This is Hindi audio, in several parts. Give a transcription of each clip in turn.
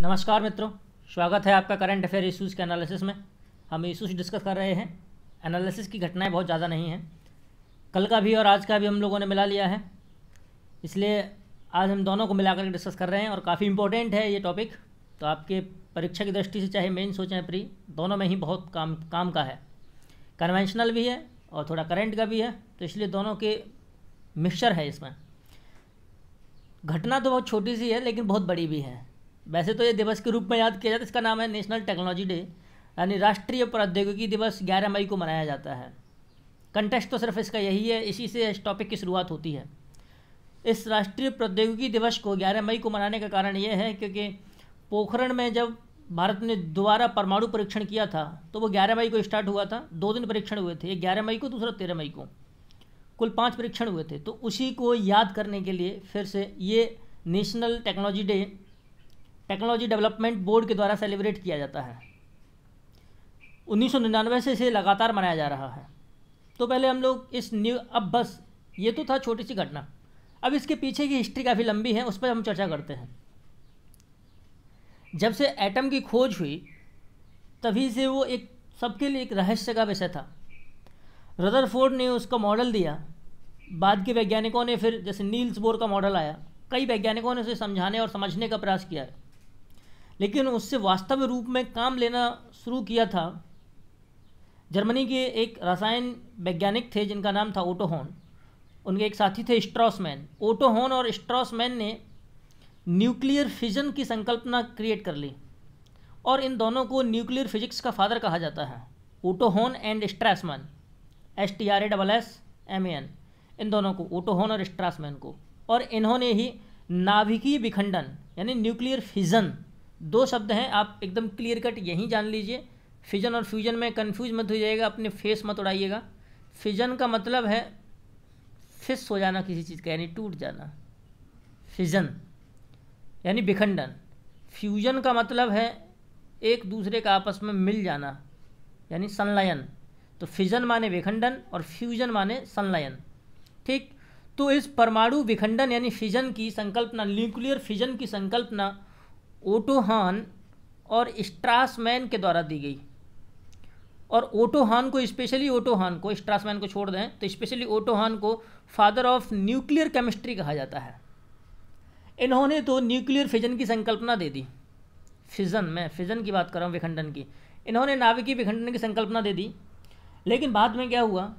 नमस्कार मित्रों स्वागत है आपका करंट अफेयर इश्यूज़ के एनालिसिस में हम इशूज़ डिस्कस कर रहे हैं एनालिसिस की घटनाएं बहुत ज़्यादा नहीं हैं कल का भी और आज का भी हम लोगों ने मिला लिया है इसलिए आज हम दोनों को मिलाकर डिस्कस कर रहे हैं और काफ़ी इंपॉर्टेंट है ये टॉपिक तो आपके परीक्षा की दृष्टि से चाहे मेन सो चाहे प्री दोनों में ही बहुत काम काम का है कन्वेंशनल भी है और थोड़ा करेंट का भी है तो इसलिए दोनों के मिक्सचर है इसमें घटना तो बहुत छोटी सी है लेकिन बहुत बड़ी भी है वैसे तो ये दिवस के रूप में याद किया जाता है इसका नाम है नेशनल टेक्नोलॉजी डे यानी राष्ट्रीय प्रौद्योगिकी दिवस ग्यारह मई को मनाया जाता है कंटेस्ट तो सिर्फ इसका यही है इसी से इस टॉपिक की शुरुआत होती है इस राष्ट्रीय प्रौद्योगिकी दिवस को 11 मई को मनाने का कारण यह है क्योंकि पोखरण में जब भारत ने दोबारा परमाणु परीक्षण किया था तो वो 11 मई को स्टार्ट हुआ था दो दिन परीक्षण हुए थे एक ग्यारह मई को दूसरा तेरह मई को कुल पाँच परीक्षण हुए थे तो उसी को याद करने के लिए फिर से ये national technology day technology development board के द्वारा सेलिब्रेट किया जाता है 1999 से इसे लगातार मनाया जा रहा है तो पहले हम लोग इस न्यू अब बस ये तो था छोटी सी घटना अब इसके पीछे की हिस्ट्री काफ़ी लंबी है उस पर हम चर्चा करते हैं जब से एटम की खोज हुई तभी से वो एक सबके लिए एक रहस्य का विषय था रदरफोर्ड ने उसका मॉडल दिया बाद के वैज्ञानिकों ने फिर जैसे नील्स बोर का मॉडल आया कई वैज्ञानिकों ने उसे समझाने और समझने का प्रयास किया है लेकिन उससे वास्तव रूप में काम लेना शुरू किया था जर्मनी के एक रसायन वैज्ञानिक थे जिनका नाम था ओटोहॉन उनके एक साथी थे स्ट्रॉसमैन ओटोहॉन और स्ट्रॉसमैन ने न्यूक्लियर फिजन की संकल्पना क्रिएट कर ली और इन दोनों को न्यूक्लियर फिजिक्स का फादर कहा जाता है Otto Hahn and Strassmann S T R A double S M N इन दोनों को ओटोहॉन और स्ट्रासमैन को और इन्होंने ही नाभिकीय विखंडन यानी न्यूक्लियर फिजन दो शब्द हैं आप एकदम क्लियर कट यहीं जान लीजिए फिजन और फ्यूजन में कन्फ्यूज मत हो जाएगा अपने फेस मत उड़ाइएगा फिजन का मतलब है फिस हो जाना किसी चीज़ का यानी टूट जाना फिजन यानी विखंडन फ्यूजन का मतलब है एक दूसरे का आपस में मिल जाना यानी संलयन तो फिजन माने विखंडन और फ्यूजन माने संलयन ठीक तो इस परमाणु विखंडन यानी फिजन की संकल्पना न्यूक्लियर फिजन की संकल्पना ओटोहान और स्ट्रासमैन के द्वारा दी गई और ओटोहान को स्पेशली ओटोहान को स्ट्रासमैन को छोड़ दें तो स्पेशली ओटोहान को फादर ऑफ न्यूक्लियर केमिस्ट्री कहा जाता है इन्होंने तो न्यूक्लियर फिजन की संकल्पना दे दी फिजन मैं फिजन की बात कर रहा हूँ विखंडन की इन्होंने नाविकी विखंडन की संकल्पना दे दी लेकिन बाद में क्या हुआ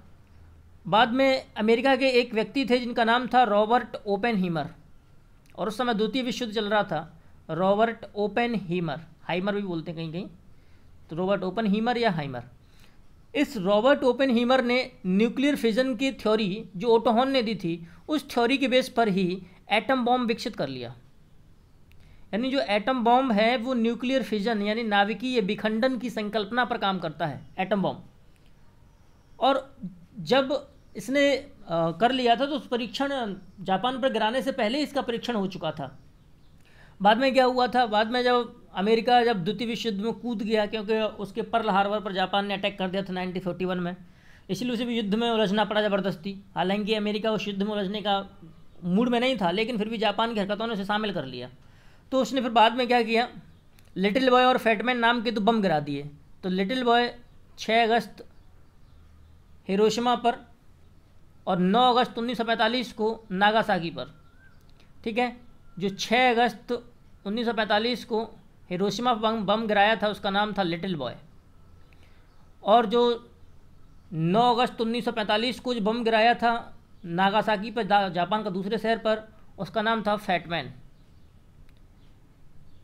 बाद में अमेरिका के एक व्यक्ति थे जिनका नाम था रॉबर्ट ओपेन हीमर और उस समय द्वितीय विश्व युद्ध चल रहा था रॉबर्ट ओपन हीमर हाइमर भी बोलते हैं कहीं कहीं तो रॉबर्ट ओपन हीमर या हाइमर इस रॉबर्ट ओपन हीमर ने न्यूक्लियर फिजन की थ्योरी जो ओटोहॉन ने दी थी उस थ्योरी के बेस पर ही एटम बॉम्ब विकसित कर लिया यानी जो एटम बॉम्ब है वो न्यूक्लियर फिजन यानी नाविकीय विखंडन की संकल्पना पर काम करता है एटम बॉम्ब और जब इसने आ, कर लिया था तो उस परीक्षण जापान पर गिराने से पहले इसका परीक्षण हो चुका था बाद में क्या हुआ था बाद में जब अमेरिका जब द्वितीय विश्व युद्ध में कूद गया क्योंकि उसके पर्ल हार्बर पर जापान ने अटैक कर दिया था नाइनटीन में इसलिए उसे भी युद्ध में उलझना पड़ा ज़बरदस्ती हालांकि अमेरिका उस युद्ध में उलझने का मूड में नहीं था लेकिन फिर भी जापान की हरकतों ने उसे शामिल कर लिया तो उसने फिर बाद में क्या किया लिटिल बॉय और फैटमैन नाम के तो बम गिरा दिए तो लिटिल बॉय 6 अगस्त हिरोशिमा पर और 9 अगस्त 1945 को नागासाकी पर ठीक है जो 6 अगस्त 1945 को हिरोशिमा बम बम गिराया था उसका नाम था लिटिल बॉय और जो 9 अगस्त 1945 को जो बम गिराया था नागासाकी पर जापान का दूसरे शहर पर उसका नाम था फैटमैन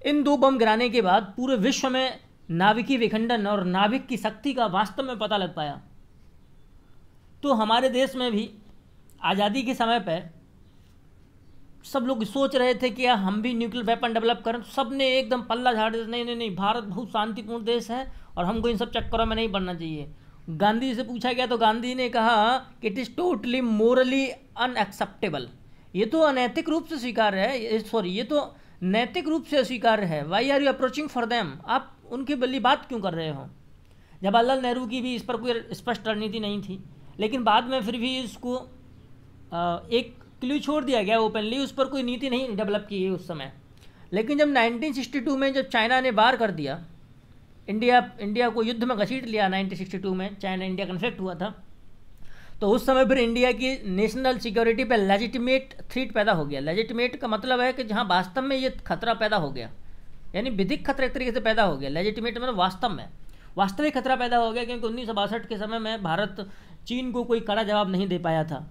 इन दो बम गिराने के बाद पूरे विश्व में नाविकी विखंडन और नाविक की शक्ति का वास्तव में पता लग पाया तो हमारे देश में भी आज़ादी के समय पर सब लोग सोच रहे थे कि यार हम भी न्यूक्लियर वेपन डेवलप करें तो सब ने एकदम पल्ला झाड़ दिया नहीं नहीं नहीं भारत बहुत शांतिपूर्ण देश है और हमको इन सब चक्करों में नहीं बनना चाहिए गांधी से पूछा गया तो गांधी ने कहा कि it is totally morally unacceptable ये तो अनैतिक रूप से स्वीकार है सॉरी ये तो नैतिक रूप से स्वीकार है why are you approaching for them आप उनके बल्ली बात क्यों कर रहे हो जवाहरलाल नेहरू की भी इस पर कोई स्पष्ट रणनीति नहीं थी लेकिन बाद में फिर भी इसको एक के लिए छोड़ दिया गया ओपनली उस पर कोई नीति नहीं डेवलप की उस समय लेकिन जब 1962 में जब चाइना ने बार कर दिया इंडिया इंडिया को युद्ध में घसीट लिया 1962 में चाइना इंडिया कन्फ्लिक्ट हुआ था तो उस समय फिर इंडिया की नेशनल सिक्योरिटी पर लेजिटिमेट थ्रीट पैदा हो गया लेजिटिमेट का मतलब है कि जहाँ वास्तव में ये खतरा पैदा हो गया यानी विधिक खतरा एक तरीके से पैदा हो गया लेजिटिमेट मतलब वास्तव में वास्तविक खतरा पैदा हो गया क्योंकि उन्नीस के समय में भारत चीन को कोई कड़ा जवाब नहीं दे पाया था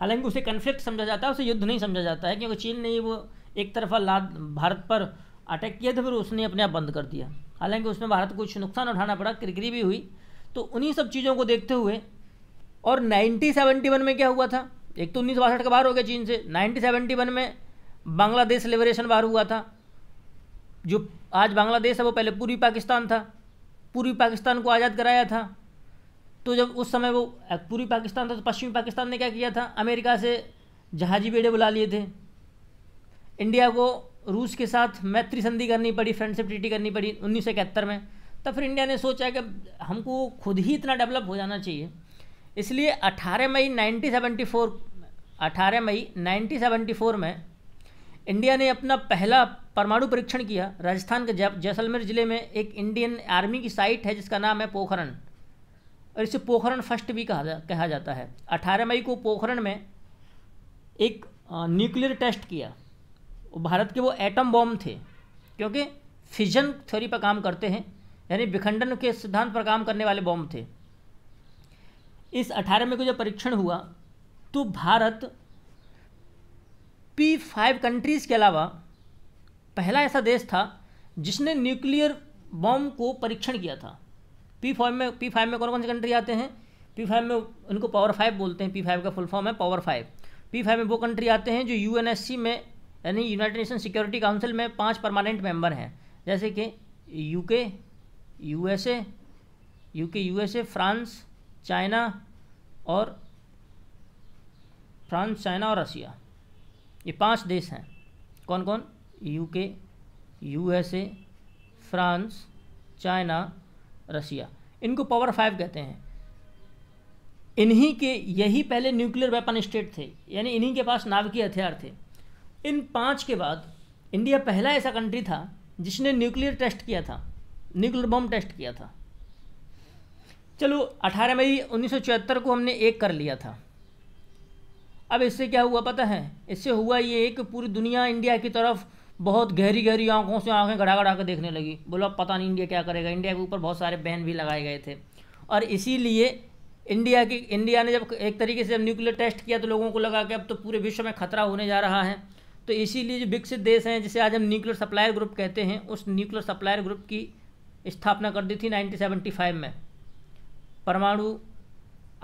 हालांकि उसे कन्फ्लिक्ट समझा जाता है उसे युद्ध नहीं समझा जाता है क्योंकि चीन ने ही वो एक तरफा लाद भारत पर अटैक किया था फिर उसने अपने आप बंद कर दिया हालांकि उसमें भारत को कुछ नुकसान उठाना पड़ा किरकिरी भी हुई तो उन्हीं सब चीज़ों को देखते हुए और नाइनटीन सेवेंटी वन में क्या हुआ था एक तो उन्नीस बासठ का बाहर हो गया चीन से नाइनटीन सेवेंटी वन में बांग्लादेश लिबरेशन बाहर हुआ था जो आज बांग्लादेश है वो पहले पूर्वी पाकिस्तान था पूर्वी पाकिस्तान को आज़ाद कराया था तो जब उस समय वो पूर्वी पाकिस्तान था तो पश्चिमी पाकिस्तान ने क्या किया था अमेरिका से जहाजी बेड़े बुला लिए थे इंडिया को रूस के साथ मैत्री संधि करनी पड़ी फ्रेंडशिप ट्रीटी करनी पड़ी उन्नीस में तब फिर इंडिया ने सोचा कि हमको खुद ही इतना डेवलप हो जाना चाहिए इसलिए 18 मई 1974 18 मई 1974 में इंडिया ने अपना पहला परमाणु परीक्षण किया राजस्थान के जैसलमेर ज़िले में एक इंडियन आर्मी की साइट है जिसका नाम है पोखरण और इसे पोखरण फर्स्ट भी कहा जा कहा जाता है 18 मई को पोखरण में एक न्यूक्लियर टेस्ट किया भारत के वो एटम बॉम्ब थे क्योंकि फिजन थ्योरी पर काम करते हैं यानी विखंडन के सिद्धांत पर काम करने वाले बॉम्ब थे इस 18 मई को जब परीक्षण हुआ तो भारत पी फाइव कंट्रीज़ के अलावा पहला ऐसा देश था जिसने न्यूक्लियर बॉम्ब को परीक्षण किया था पी फाइव में पी फाइव में कौन कौन से कंट्री आते हैं पी फाइव में उनको पावर फाइव बोलते हैं पी फाइव का फुल फॉर्म है पावर फाइव पी फाइव में वो कंट्री आते हैं जो यू में यानी यूनाइटेड नेशन सिक्योरिटी काउंसिल में पाँच परमानेंट मेम्बर हैं जैसे कि UK USA UK USA France China और फ्रांस चाइना और रसिया ये पांच देश हैं कौन कौन UK USA France China Russia इनको पावर फाइव कहते हैं इन्हीं के यही पहले न्यूक्लियर वेपन स्टेट थे यानी इन्हीं के पास नाभिकीय हथियार थे इन पाँच के बाद इंडिया पहला ऐसा कंट्री था जिसने न्यूक्लियर टेस्ट किया था न्यूक्लियर बम टेस्ट किया था चलो 18 मई 1974 को हमने एक कर लिया था अब इससे क्या हुआ पता है इससे हुआ ये एक पूरी दुनिया इंडिया की तरफ बहुत गहरी गहरी आंखों से आंखें गड़ा गड़ा कर देखने लगी बोला पता नहीं इंडिया क्या करेगा इंडिया के ऊपर बहुत सारे बैन भी लगाए गए थे और इसीलिए इंडिया की इंडिया ने जब एक तरीके से जब न्यूक्लियर टेस्ट किया तो लोगों को लगा कि अब तो पूरे विश्व में खतरा होने जा रहा है तो इसीलिए जो विकसित देश हैं जिसे आज हम न्यूक्लियर सप्लायर ग्रुप कहते हैं उस न्यूक्लियर सप्लायर ग्रुप की स्थापना कर दी थी नाइनटीन में परमाणु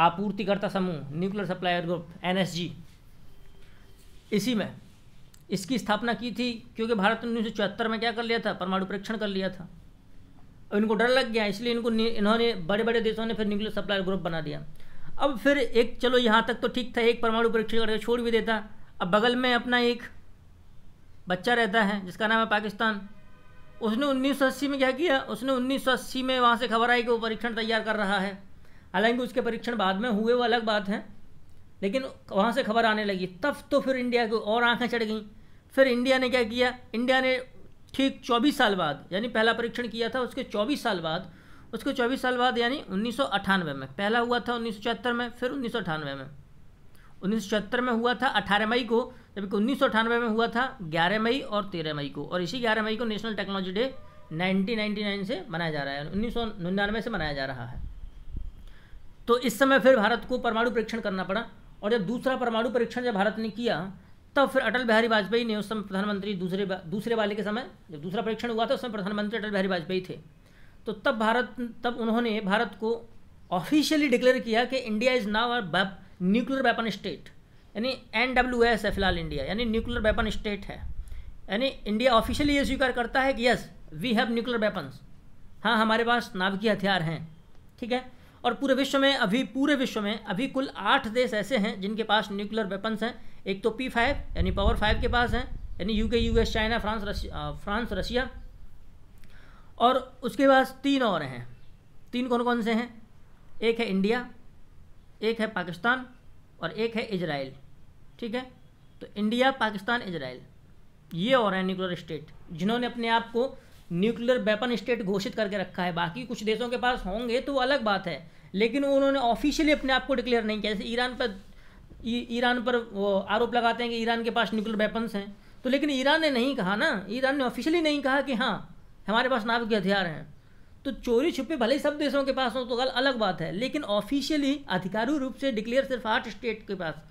आपूर्तिकर्ता समूह न्यूक्लियर सप्लायर ग्रुप एन इसी में इसकी स्थापना की थी क्योंकि भारत ने उन्नीस में क्या कर लिया था परमाणु परीक्षण कर लिया था और इनको डर लग गया इसलिए इनको इन्होंने बड़े बड़े देशों ने फिर न्यूक्लियर सप्लाई ग्रुप बना दिया अब फिर एक चलो यहाँ तक तो ठीक था एक परमाणु परीक्षण करके छोड़ भी देता अब बगल में अपना एक बच्चा रहता है जिसका नाम है पाकिस्तान उसने उन्नीस में क्या किया उसने उन्नीस में वहाँ से खबर आई कि वो परीक्षण तैयार कर रहा है हालांकि उसके परीक्षण बाद में हुए वो अलग बात है लेकिन वहाँ से खबर आने लगी तब तो फिर इंडिया को और आँखें चढ़ गईं फिर इंडिया ने क्या किया इंडिया ने ठीक 24 साल बाद यानी पहला परीक्षण किया था उसके 24 साल बाद उसके 24 साल बाद यानी उन्नीस में पहला हुआ था उन्नीस में फिर उन्नीस में उन्नीस में हुआ था अठारह मई को जबकि उन्नीस में हुआ था ग्यारह मई और तेरह मई को और इसी ग्यारह मई को नेशनल टेक्नोलॉजी डे 1999 से मनाया जा रहा है उन्नीस से मनाया जा रहा है तो इस समय फिर भारत को परमाणु परीक्षण करना पड़ा और जब दूसरा परमाणु परीक्षण जब भारत ने किया तब फिर अटल बिहारी वाजपेयी ने उस समय प्रधानमंत्री दूसरे दूसरे वाले के समय जब दूसरा परीक्षण हुआ था उस समय प्रधानमंत्री अटल बिहारी वाजपेयी थे तो तब भारत तब उन्होंने भारत को ऑफिशियली डिक्लेयर किया कि India is now a nuclear weapon state यानी एन डब्ल्यू एस है फिलहाल इंडिया यानी न्यूक्लियर वेपन स्टेट है यानी इंडिया ऑफिशियली ये स्वीकार करता है कि yes we have nuclear weapons हाँ हमारे पास नाभिकीय हथियार हैं ठीक है और पूरे विश्व में अभी पूरे विश्व में अभी कुल आठ देश ऐसे हैं जिनके पास न्यूक्लियर वेपन्स हैं एक तो पी फाइव यानी पावर फाइव के पास हैं यानी UK US China France Russia France Russia और उसके पास तीन और हैं तीन कौन कौन से हैं एक है इंडिया एक है पाकिस्तान और एक है इजराइल ठीक है तो इंडिया पाकिस्तान इजराइल ये और हैं न्यूक्लियर स्टेट जिन्होंने अपने आप को न्यूक्लियर वेपन स्टेट घोषित करके रखा है बाकी कुछ देशों के पास होंगे तो अलग बात है लेकिन उन्होंने ऑफिशियली अपने आप को डिक्लेयर नहीं किया जैसे ईरान पर ईरान पर वो आरोप लगाते हैं कि ईरान के पास न्यूक्लियर वेपन्स हैं तो लेकिन ईरान ने नहीं कहा ना ईरान ने ऑफिशियली नहीं कहा कि हाँ हमारे पास के हथियार हैं तो चोरी छुपे भले ही सब देशों के पास हो तो अलग बात है लेकिन ऑफिशियली अधिकारी रूप से डिक्लेयर सिर्फ आठ स्टेट के पास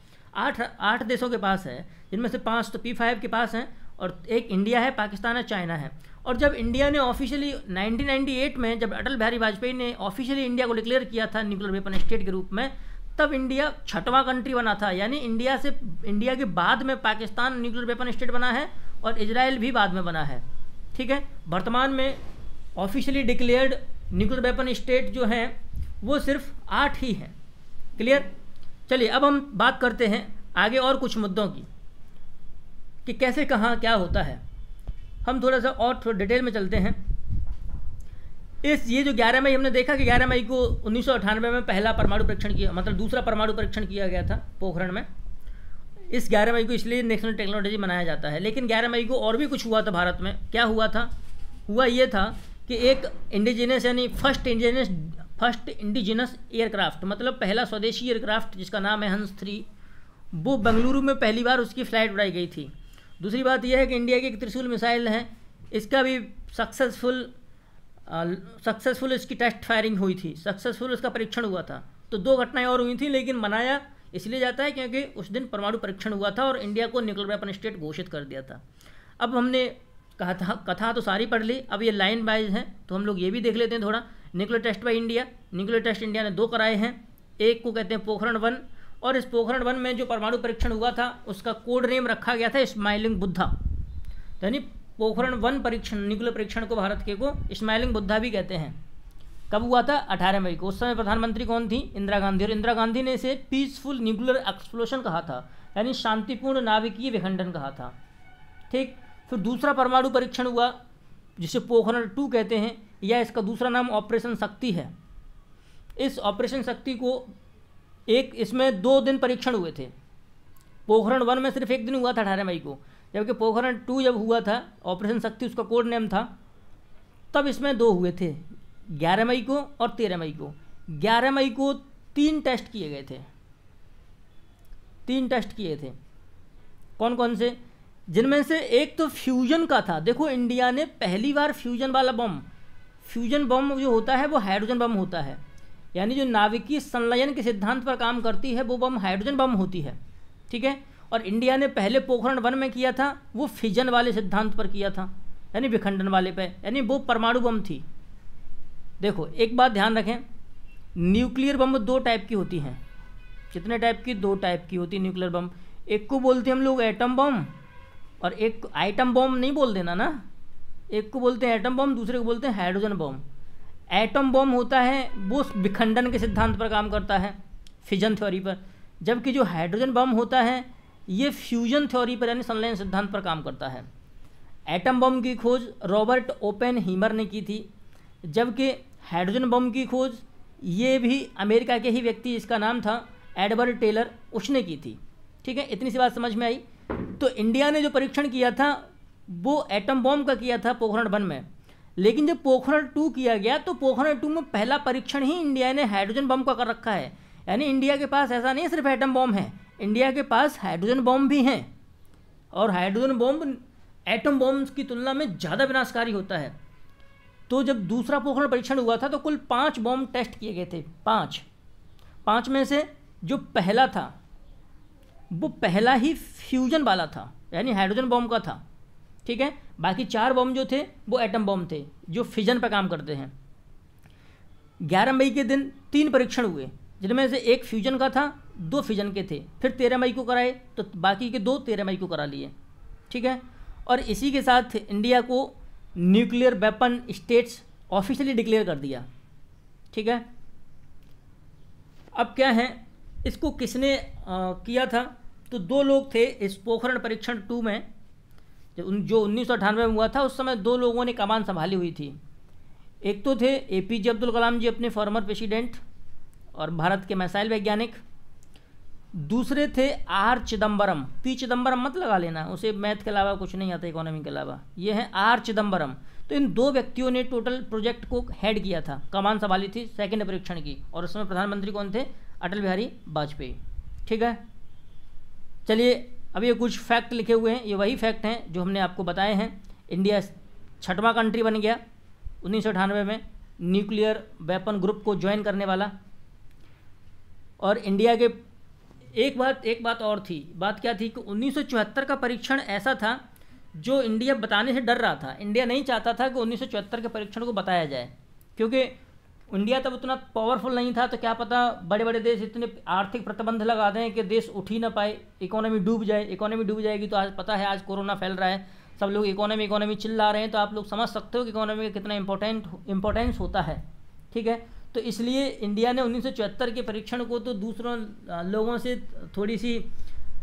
आठ आठ देशों के पास है जिनमें से पाँच तो पी फाइव के पास हैं और एक इंडिया है पाकिस्तान है चाइना है और जब इंडिया ने ऑफिशियली 1998 में जब अटल बिहारी वाजपेयी ने ऑफिशियली इंडिया को डिक्लेयर किया था न्यूक्लियर वेपन स्टेट के रूप में तब इंडिया छठवां कंट्री बना था यानी इंडिया से इंडिया के बाद में पाकिस्तान न्यूक्लियर वेपन स्टेट बना है और इसराइल भी बाद में बना है ठीक है वर्तमान में officially declared nuclear weapon state जो हैं वो सिर्फ आठ ही हैं क्लियर चलिए अब हम बात करते हैं आगे और कुछ मुद्दों की कि कैसे कहाँ क्या होता है हम थोड़ा सा और थोड़ा डिटेल में चलते हैं इस ये जो ग्यारह मई हमने देखा कि ग्यारह मई को उन्नीस में पहला परमाणु परीक्षण किया मतलब दूसरा परमाणु परीक्षण किया गया था पोखरण में इस ग्यारह मई को इसलिए नेशनल टेक्नोलॉजी मनाया जाता है लेकिन ग्यारह मई को और भी कुछ हुआ था भारत में क्या हुआ था हुआ ये था कि एक इंडिजिनस यानी first indigenous first indigenous aircraft मतलब पहला स्वदेशी एयरक्राफ्ट जिसका नाम है हंस थ्री वो बंगलुरु में पहली बार उसकी फ्लाइट उड़ाई गई थी दूसरी बात यह है कि इंडिया की एक त्रिशूल मिसाइल है इसका भी सक्सेसफुल सक्सेसफुल इसकी टेस्ट फायरिंग हुई थी सक्सेसफुल इसका परीक्षण हुआ था तो दो घटनाएं और हुई थी लेकिन मनाया इसलिए जाता है क्योंकि उस दिन परमाणु परीक्षण हुआ था और इंडिया को न्यूक्लियर वेपन स्टेट घोषित कर दिया था अब हमने कहा था कथा तो सारी पढ़ ली अब ये लाइन वाइज हैं तो हम लोग ये भी देख लेते हैं थोड़ा nuclear test by India nuclear test India ने दो कराए हैं एक को कहते हैं पोखरण वन और इस पोखरण वन में जो परमाणु परीक्षण हुआ था उसका कोड नेम रखा गया था स्माइलिंग बुद्धा यानी पोखरण वन परीक्षण न्यूक्लियर परीक्षण को भारत के को स्माइलिंग बुद्धा भी कहते हैं कब हुआ था अठारह मई को उस समय प्रधानमंत्री कौन थी इंदिरा गांधी और इंदिरा गांधी ने इसे पीसफुल न्यूक्लियर एक्सप्लोशन कहा था यानी शांतिपूर्ण नाभिकीय विखंडन कहा था ठीक फिर दूसरा परमाणु परीक्षण हुआ जिसे पोखरण टू कहते हैं या इसका दूसरा नाम ऑपरेशन शक्ति है इस ऑपरेशन शक्ति को एक इसमें दो दिन परीक्षण हुए थे पोखरण वन में सिर्फ एक दिन हुआ था अठारह मई को जबकि पोखरण टू जब हुआ था ऑपरेशन शक्ति उसका कोड नेम था तब इसमें दो हुए थे ग्यारह मई को और तेरह मई को ग्यारह मई को तीन टेस्ट किए गए थे तीन टेस्ट किए थे कौन कौन से जिनमें से एक तो फ्यूजन का था देखो इंडिया ने पहली बार फ्यूजन वाला बम फ्यूजन बम जो होता है वो हाइड्रोजन बम होता है यानी जो नाविकी संलयन के सिद्धांत पर काम करती है वो बम हाइड्रोजन बम होती है ठीक है और इंडिया ने पहले पोखरण वन में किया था वो फिजन वाले सिद्धांत पर किया था यानी विखंडन वाले पे यानी वो परमाणु बम थी देखो एक बात ध्यान रखें न्यूक्लियर बम दो टाइप की होती हैं कितने टाइप की दो टाइप की होती न्यूक्लियर बम एक को बोलते हैं हम लोग एटम बम और एक आइटम बम नहीं बोल देना ना एक को बोलते हैं एटम बम दूसरे को बोलते हैं हाइड्रोजन बम एटम बम होता है वो विखंडन के सिद्धांत पर काम करता है फिजन थ्योरी पर जबकि जो हाइड्रोजन बम होता है ये फ्यूजन थ्योरी पर यानी संलयन सिद्धांत पर काम करता है एटम बम की खोज रॉबर्ट ओपेन हीमर ने की थी जबकि हाइड्रोजन बम की खोज ये भी अमेरिका के ही व्यक्ति इसका नाम था एडवर्ड टेलर उसने की थी ठीक है इतनी सी बात समझ में आई तो इंडिया ने जो परीक्षण किया था वो एटम बॉम्ब का किया था पोखरण वन में लेकिन जब पोखरण टू किया गया तो पोखरण टू में पहला परीक्षण ही इंडिया ने हाइड्रोजन बम का कर रखा है यानी इंडिया के पास ऐसा नहीं सिर्फ एटम बॉम्ब है इंडिया के पास हाइड्रोजन बॉम्ब भी हैं और हाइड्रोजन बॉम्ब एटम बॉम्ब की तुलना में ज़्यादा विनाशकारी होता है तो जब दूसरा पोखरण परीक्षण हुआ था तो कुल पाँच बॉम्ब टेस्ट किए गए थे पाँच पाँच में से जो पहला था वो पहला ही फ्यूजन वाला था यानी हाइड्रोजन बॉम्ब का था ठीक है बाकी चार बम जो थे वो एटम बम थे जो फिजन पर काम करते हैं ग्यारह मई के दिन तीन परीक्षण हुए जिनमें से एक फ्यूजन का था दो फ्यूजन के थे फिर तेरह मई को कराए तो बाकी के दो तेरह मई को करा लिए ठीक है और इसी के साथ इंडिया को nuclear weapon states officially declare कर दिया ठीक है अब क्या है इसको किसने आ, किया था तो दो लोग थे इस पोखरण परीक्षण टू में जो उन्नीस में हुआ था उस समय दो लोगों ने कमान संभाली हुई थी एक तो थे ए पी जे अब्दुल कलाम जी अपने फॉर्मर प्रेसिडेंट और भारत के मिसाइल वैज्ञानिक दूसरे थे आर चिदम्बरम पी चिदम्बरम मत लगा लेना उसे मैथ के अलावा कुछ नहीं आता इकोनॉमी के अलावा ये हैं आर चिदम्बरम तो इन दो व्यक्तियों ने टोटल प्रोजेक्ट को हेड किया था कमान संभाली थी सेकेंड परीक्षण की और उसमें प्रधानमंत्री कौन थे अटल बिहारी वाजपेयी ठीक है चलिए अब ये कुछ फैक्ट लिखे हुए हैं ये वही फैक्ट हैं जो हमने आपको बताए हैं इंडिया छठवां कंट्री बन गया उन्नीस में न्यूक्लियर वेपन ग्रुप को ज्वाइन करने वाला और इंडिया के एक बात एक बात और थी बात क्या थी कि उन्नीस का परीक्षण ऐसा था जो इंडिया बताने से डर रहा था इंडिया नहीं चाहता था कि उन्नीस के परीक्षण को बताया जाए क्योंकि इंडिया तब उतना पावरफुल नहीं था तो क्या पता बड़े बड़े देश इतने आर्थिक प्रतिबंध लगा दें कि देश उठ ही ना पाए इकोनॉमी डूब जाए इकोनॉमी डूब जाएगी तो आज पता है आज कोरोना फैल रहा है सब लोग इकोनॉमी इकोनॉमी चिल्ला रहे हैं तो आप लोग समझ सकते हो कि इकोनॉमी का कितना इंपॉर्टेंट इंपॉर्टेंस होता है ठीक है तो इसलिए इंडिया ने उन्नीस के परीक्षण को तो दूसरों लोगों से थोड़ी सी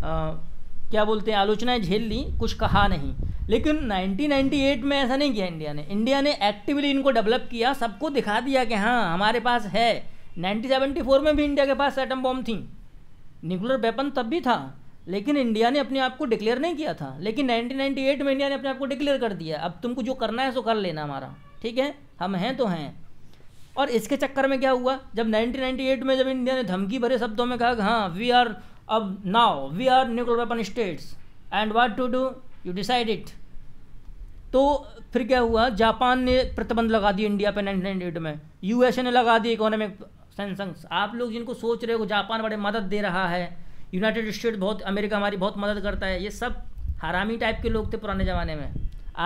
आ, क्या बोलते हैं आलोचनाएं झेल ली कुछ कहा नहीं लेकिन 1998 में ऐसा नहीं किया इंडिया ने इंडिया ने एक्टिवली इनको डेवलप किया सबको दिखा दिया कि हाँ हमारे पास है 1974 में भी इंडिया के पास एटम बॉम्ब थी न्यूक्लियर वेपन तब भी था लेकिन इंडिया ने अपने आप को डिक्लेयर नहीं किया था लेकिन 1998 में इंडिया ने अपने आप को डिक्लेयर कर दिया अब तुमको जो करना है सो कर लेना हमारा ठीक है हम हैं तो हैं और इसके चक्कर में क्या हुआ जब 1998 में जब इंडिया ने धमकी भरे शब्दों में कहा हाँ वी आर अब now we are nuclear weapon states and what to do you decide it तो फिर क्या हुआ जापान ने प्रतिबंध लगा दिया इंडिया पे 1998 में यूएसए ने लगा दिया इकोनॉमिक सेंसंग्स आप लोग जिनको सोच रहे हो जापान बड़े मदद दे रहा है यूनाइटेड स्टेट बहुत अमेरिका हमारी बहुत मदद करता है ये सब हरामी टाइप के लोग थे पुराने ज़माने में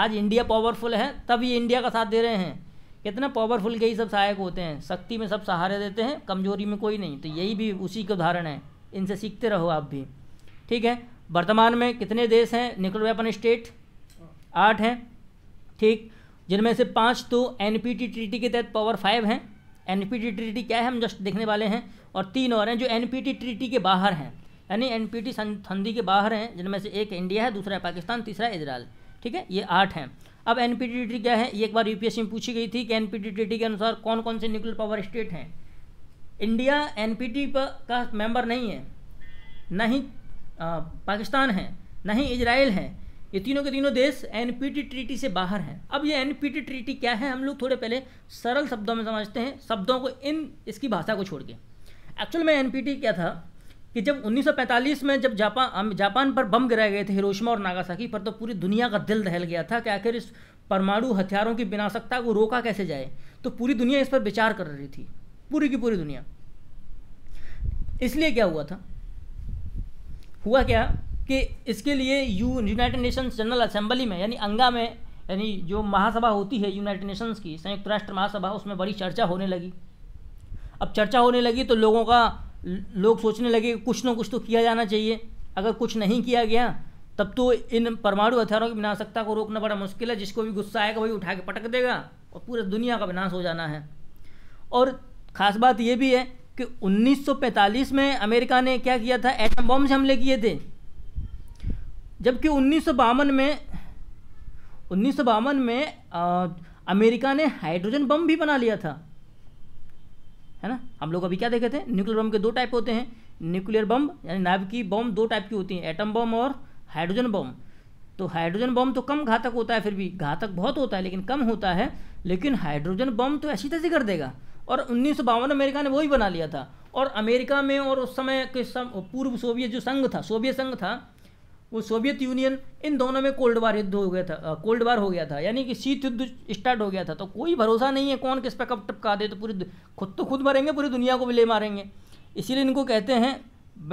आज इंडिया पावरफुल है तब ये इंडिया का साथ दे रहे हैं कितना पावरफुल के ही सब सहायक होते हैं शक्ति में सब सहारे देते हैं कमजोरी में कोई नहीं तो यही भी उसी का उदाहरण है इनसे सीखते रहो आप भी ठीक है वर्तमान में कितने देश हैं न्यूक्लियर वेपन स्टेट आठ हैं ठीक जिनमें से पाँच तो एन ट्रीटी के तहत पावर फाइव हैं एन ट्रीटी क्या है हम जस्ट देखने वाले हैं और तीन और हैं जो एन ट्रीटी के बाहर हैं यानी एन संधि के बाहर हैं जिनमें से एक इंडिया है दूसरा है पाकिस्तान तीसरा इजराइल ठीक है ये आठ हैं अब एन क्या है ये एक बार यू में पूछी गई थी कि एन के अनुसार कौन कौन से न्यूक्लियर पावर स्टेट हैं इंडिया एनपीटी का मेंबर नहीं है ना ही पाकिस्तान है ना ही इजराइल है ये तीनों के तीनों देश एनपीटी ट्रीटी से बाहर हैं अब ये एनपीटी ट्रीटी क्या है हम लोग थोड़े पहले सरल शब्दों में समझते हैं शब्दों को इन इसकी भाषा को छोड़ के एक्चुअल में एनपीटी क्या था कि जब 1945 में जब जापान जापान पर बम गिराए गए थे हिरोशिमा और नागासाकी पर तो पूरी दुनिया का दिल दहल गया था कि आखिर इस परमाणु हथियारों की विनाशकता को रोका कैसे जाए तो पूरी दुनिया इस पर विचार कर रही थी पूरी की पूरी दुनिया इसलिए क्या हुआ था हुआ क्या कि इसके लिए U United Nations General Assembly में यानी अंगा में यानी जो महासभा होती है यूनाइटेड नेशंस की संयुक्त राष्ट्र महासभा उसमें बड़ी चर्चा होने लगी अब चर्चा होने लगी तो लोगों का लोग सोचने लगे कुछ ना कुछ तो किया जाना चाहिए अगर कुछ नहीं किया गया तब तो इन परमाणु हथियारों की विनाशकता को रोकना बड़ा मुश्किल है जिसको भी गुस्सा आएगा वही उठा के पटक देगा और पूरे दुनिया का विनाश हो जाना है और खास बात यह भी है कि 1945 में अमेरिका ने क्या किया था एटम बॉम्ब से हमले किए थे जबकि उन्नीस में उन्नीस में आ, अमेरिका ने हाइड्रोजन बम भी बना लिया था है ना हम लोग अभी क्या देखे थे न्यूक्लियर बम के दो टाइप होते हैं न्यूक्लियर बम यानी नाव की बम दो टाइप की होती हैं एटम बम और हाइड्रोजन बम तो हाइड्रोजन बम तो कम घातक होता है फिर भी घातक बहुत होता है लेकिन कम होता है लेकिन हाइड्रोजन बम तो ऐसी से कर देगा और उन्नीस में अमेरिका ने वही बना लिया था और अमेरिका में और उस समय के पूर्व सोवियत जो संघ था सोवियत संघ था वो सोवियत यूनियन इन दोनों में कोल्ड वार युद्ध हो गया था कोल्ड वार हो गया था यानी कि शीत युद्ध स्टार्ट हो गया था तो कोई भरोसा नहीं है कौन किस पर कब टपका दे तो पूरी खुद तो खुद मरेंगे पूरी दुनिया को भी ले मारेंगे इसीलिए इनको कहते हैं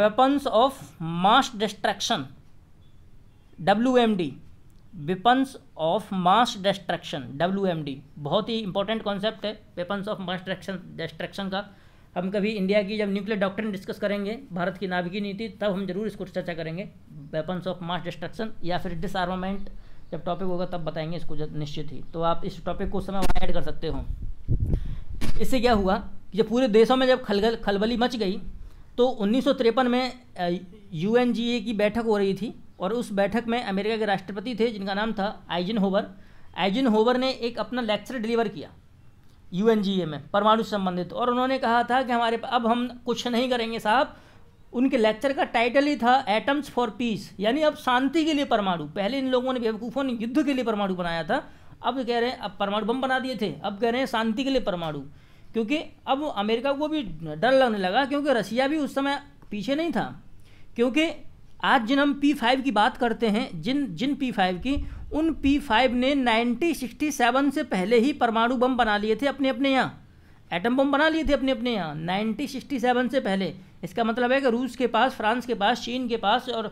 weapons of mass destruction W M D weapons of mass destruction W बहुत ही इंपॉर्टेंट कॉन्सेप्ट है वेपन्स ऑफ मास डिस्ट्रक्शन का हम कभी इंडिया की जब न्यूक्लियर डॉक्ट्रिन डिस्कस करेंगे भारत की नाभिकी नीति तब हम जरूर इसको चर्चा करेंगे वेपन्स ऑफ मास डिस्ट्रक्शन या फिर डिसआर्मामेंट जब टॉपिक होगा तब बताएंगे इसको निश्चित ही तो आप इस टॉपिक को उस समय ऐड कर सकते हो इससे क्या हुआ कि जब पूरे देशों में जब खलगल खलबली मच गई तो उन्नीस में यू की बैठक हो रही थी और उस बैठक में अमेरिका के राष्ट्रपति थे जिनका नाम था आइजन होवर आइजन होवर ने एक अपना लेक्चर डिलीवर किया यू में परमाणु संबंधित और उन्होंने कहा था कि हमारे अब हम कुछ नहीं करेंगे साहब उनके लेक्चर का टाइटल ही था एटम्स फॉर पीस यानी अब शांति के लिए परमाणु पहले इन लोगों ने बेवकूफ़ों ने युद्ध के लिए परमाणु बनाया था अब कह रहे हैं अब परमाणु बम बना दिए थे अब कह रहे हैं शांति के लिए परमाणु क्योंकि अब अमेरिका को भी डर लगने लगा क्योंकि रसिया भी उस समय पीछे नहीं था क्योंकि आज जिन हम पी फाइव की बात करते हैं जिन जिन पी फाइव की उन पी फाइव ने 1967 से पहले ही परमाणु बम बना लिए थे अपने अपने यहाँ एटम बम बना लिए थे अपने अपने यहाँ सेवन से पहले इसका मतलब है कि रूस के पास फ्रांस के पास चीन के पास और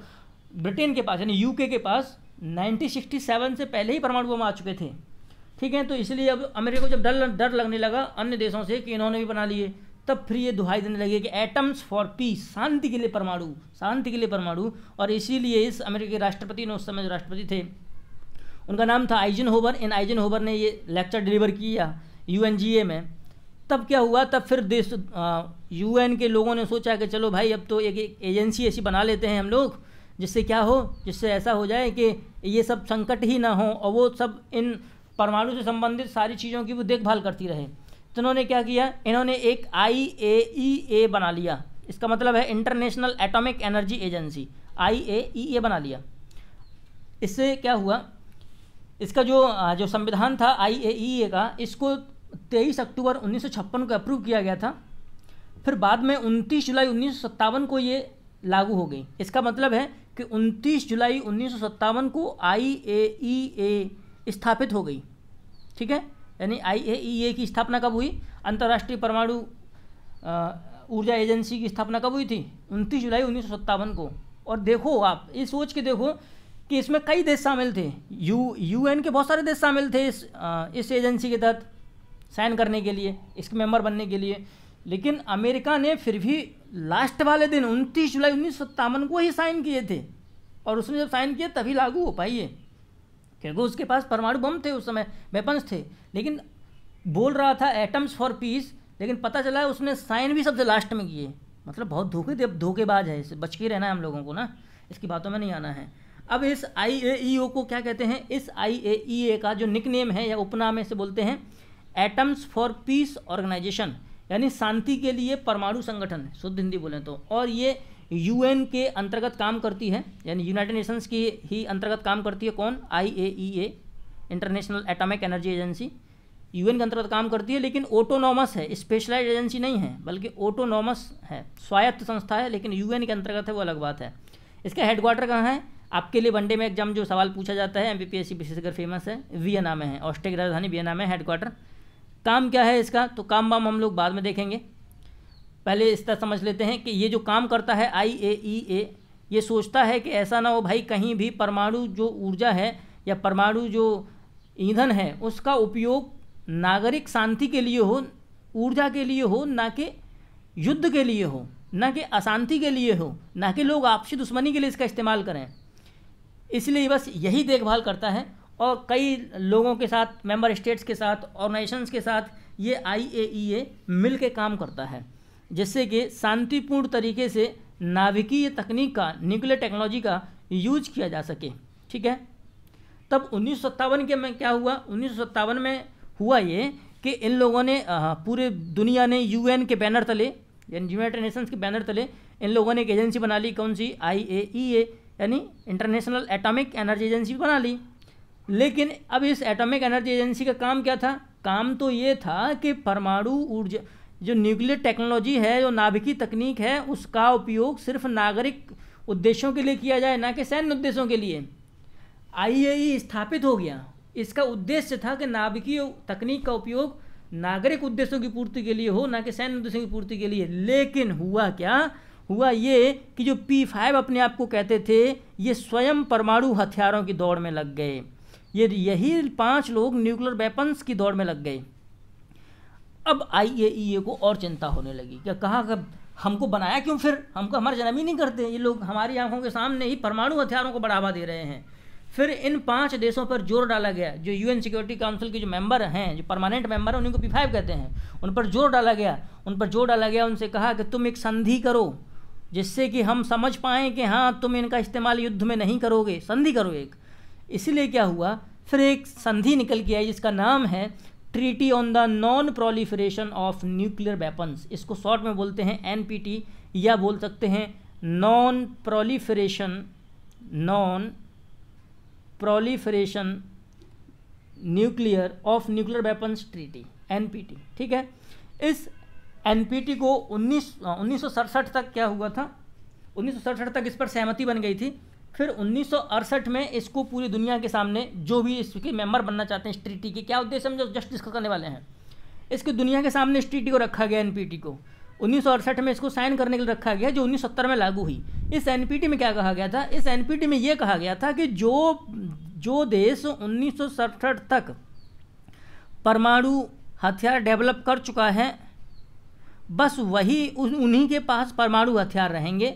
ब्रिटेन के पास यानी यूके के पास 1967 से पहले ही परमाणु बम आ चुके थे ठीक है तो इसलिए अब अमेरिका को जब डर डर लगने लगा अन्य देशों से कि इन्होंने भी बना लिए तब फिर ये दुहाई देने लगे कि एटम्स फॉर पीस शांति के लिए परमाणु शांति के लिए परमाणु और इसीलिए इस अमेरिका के राष्ट्रपति ने उस समय जो राष्ट्रपति थे उनका नाम था आइजन होबर इन आइजन होबर ने ये लेक्चर डिलीवर किया यू में तब क्या हुआ तब फिर देश यू के लोगों ने सोचा कि चलो भाई अब तो एक, एक एजेंसी ऐसी बना लेते हैं हम लोग जिससे क्या हो जिससे ऐसा हो जाए कि ये सब संकट ही ना हो और वो सब इन परमाणु से संबंधित सारी चीज़ों की वो देखभाल करती रहे तो इन्होंने क्या किया इन्होंने एक आई ए ई ए बना लिया इसका मतलब है International Atomic Energy Agency I A E A बना लिया इससे क्या हुआ इसका जो जो संविधान था आई ए ई ए का इसको तेईस अक्टूबर उन्नीस को अप्रूव किया गया था फिर बाद में उनतीस जुलाई उन्नीस को ये लागू हो गई इसका मतलब है कि 29 जुलाई उन्नीस को आई ए ई ए स्थापित हो गई ठीक है यानी आई ए ई ए की स्थापना कब हुई अंतर्राष्ट्रीय परमाणु ऊर्जा एजेंसी की स्थापना कब हुई थी उनतीस जुलाई उन्नीस को और देखो आप ये सोच के देखो कि इसमें कई देश शामिल थे यू यूएन के बहुत सारे देश शामिल थे इस आ, इस एजेंसी के तहत साइन करने के लिए इसके मेंबर बनने के लिए लेकिन अमेरिका ने फिर भी लास्ट वाले दिन उनतीस जुलाई उन्नीस को ही साइन किए थे और उसने जब साइन किया तभी लागू हो पाई है क्योंकि उसके पास परमाणु बम थे उस समय वेपन्स थे लेकिन बोल रहा था एटम्स फॉर पीस लेकिन पता चला है उसने साइन भी सबसे लास्ट में किए मतलब बहुत धोखे धोखेबाज है इससे बच के रहना है हम लोगों को ना इसकी बातों में नहीं आना है अब इस आई ए ई ओ को क्या कहते हैं इस आई ए ई ए का जो निक नेम है या उपनाम है इसे बोलते हैं एटम्स फॉर पीस ऑर्गेनाइजेशन यानी शांति के लिए परमाणु संगठन शुद्ध हिंदी बोलें तो और ये यूएन के अंतर्गत काम करती है यानी यूनाइटेड नेशंस की ही अंतर्गत काम करती है कौन IAEA International Atomic Energy Agency UN के अंतर्गत काम करती है लेकिन ऑटोनॉमस है स्पेशलाइज एजेंसी नहीं है बल्कि ऑटोनॉमस है स्वायत्त संस्था है लेकिन यूएन के अंतर्गत है वो अलग बात है इसका हेडक्वार्टर कहाँ है आपके लिए वनडे में एग्जाम जो सवाल पूछा जाता है M B P S C विशेषकर फेमस है वियना में है ऑस्ट्रिया की राजधानी वियना में हेडक्वार्टर काम क्या है इसका तो काम वाम हम लोग बाद में देखेंगे पहले इस तरह समझ लेते हैं कि ये जो काम करता है आई ए ई ए ये सोचता है कि ऐसा ना हो भाई कहीं भी परमाणु जो ऊर्जा है या परमाणु जो ईंधन है उसका उपयोग नागरिक शांति के लिए हो ऊर्जा के लिए हो ना कि युद्ध के लिए हो ना कि अशांति के लिए हो ना कि लोग आपसी दुश्मनी के लिए इसका इस्तेमाल करें इसलिए बस यही देखभाल करता है और कई लोगों के साथ मेंबर स्टेट्स के साथ ऑर्गेनाइजेशंस के साथ ये आई ए ई e ए मिल के काम करता है जिससे कि शांतिपूर्ण तरीके से नाभिकीय तकनीक का न्यूक्लियर टेक्नोलॉजी का यूज किया जा सके ठीक है तब उन्नीस के में क्या हुआ उन्नीस में हुआ ये कि इन लोगों ने पूरे दुनिया ने यूएन के बैनर तले यानी यूनाइटेड नेशंस के बैनर तले इन लोगों ने एक एजेंसी बना ली कौन सी आई ए ई ए यानी इंटरनेशनल एटॉमिक एनर्जी एजेंसी बना ली लेकिन अब इस एटॉमिक एनर्जी एजेंसी का काम क्या था काम तो ये था कि परमाणु ऊर्जा जो न्यूक्लियर टेक्नोलॉजी है जो नाभिकी तकनीक है उसका उपयोग सिर्फ नागरिक उद्देश्यों के लिए किया जाए ना कि सैन्य उद्देश्यों के लिए आई e स्थापित हो गया इसका उद्देश्य था कि नाभिकीय तकनीक का उपयोग नागरिक उद्देश्यों की पूर्ति के लिए हो ना कि सैन्य उद्देश्यों की पूर्ति के लिए लेकिन हुआ क्या हुआ ये कि जो पी फाइव अपने आप को कहते थे ये स्वयं परमाणु हथियारों की दौड़ में लग गए ये यही पांच लोग न्यूक्लियर वेपन्स की दौड़ में लग गए अब आई e को और चिंता होने लगी क्या कहा कब हमको बनाया क्यों फिर हमको हमारे जन्म ही नहीं करते ये लोग हमारी आंखों के सामने ही परमाणु हथियारों को बढ़ावा दे रहे हैं फिर इन पांच देशों पर जोर डाला गया जो यूएन सिक्योरिटी काउंसिल के जो मेंबर हैं जो परमानेंट मेंबर हैं उन्हीं को पी फाइव कहते हैं उन पर जोर डाला गया उन पर जोर डाला गया उनसे कहा कि तुम एक संधि करो जिससे कि हम समझ पाएँ कि हाँ तुम इनका इस्तेमाल युद्ध में नहीं करोगे संधि करो एक इसीलिए क्या हुआ फिर एक संधि निकल के आई जिसका नाम है treaty on the non proliferation of nuclear weapons इसको शॉर्ट में बोलते हैं एनपीटी या बोल सकते हैं non proliferation non proliferation nuclear of nuclear weapons treaty NPT ठीक है इस एनपीटी को उन्नीस उन्नीस तक क्या हुआ था उन्नीस तक इस पर सहमति बन गई थी फिर उन्नीस में इसको पूरी दुनिया के सामने जो भी इसके मेंबर बनना चाहते हैं स्ट्रीटी के क्या उद्देश्य हम जो जस्ट डिस्कस करने वाले हैं इसके दुनिया के सामने स्ट्रीटी को रखा गया एनपीटी को उन्नीस में इसको साइन करने के लिए रखा गया जो उन्नीस में लागू हुई इस एन में क्या कहा गया था इस एन में ये कहा गया था कि जो जो देश उन्नीस तक परमाणु हथियार डेवलप कर चुका है बस वही उन्हीं के पास परमाणु हथियार रहेंगे